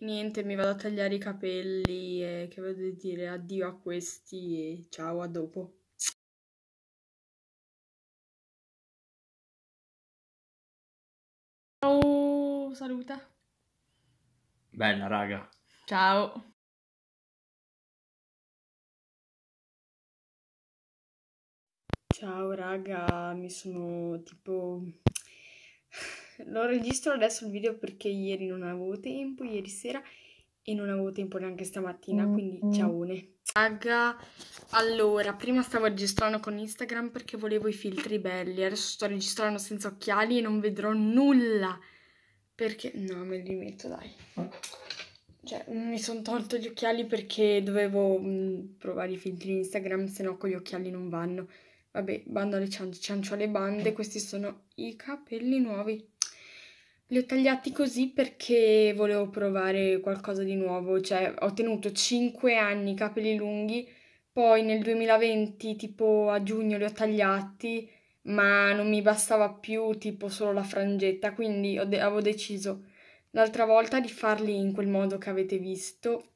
Niente, mi vado a tagliare i capelli e che vado a dire addio a questi e ciao, a dopo. Ciao, saluta. Bella raga. Ciao. Ciao raga, mi sono tipo non registro adesso il video perché ieri non avevo tempo, ieri sera e non avevo tempo neanche stamattina, mm, quindi mm. ciaone. Raga, allora, prima stavo registrando con Instagram perché volevo i filtri belli, adesso sto registrando senza occhiali e non vedrò nulla. Perché? No, me li metto, dai. Cioè, mi sono tolto gli occhiali perché dovevo mh, mm, provare i filtri Instagram, se no con gli occhiali non vanno. Vabbè, bando alle ciance, ciancio alle bande, questi sono i capelli nuovi. Li ho tagliati così perché volevo provare qualcosa di nuovo, cioè ho tenuto 5 anni capelli lunghi, poi nel 2020 tipo a giugno li ho tagliati, ma non mi bastava più tipo solo la frangetta, quindi de avevo deciso l'altra volta di farli in quel modo che avete visto,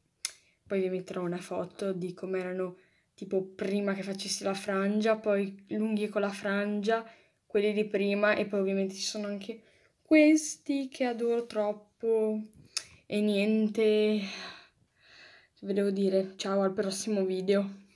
poi vi metterò una foto di come erano tipo prima che facessi la frangia, poi lunghi con la frangia, quelli di prima e poi ovviamente ci sono anche questi che adoro troppo e niente, vi devo dire ciao al prossimo video.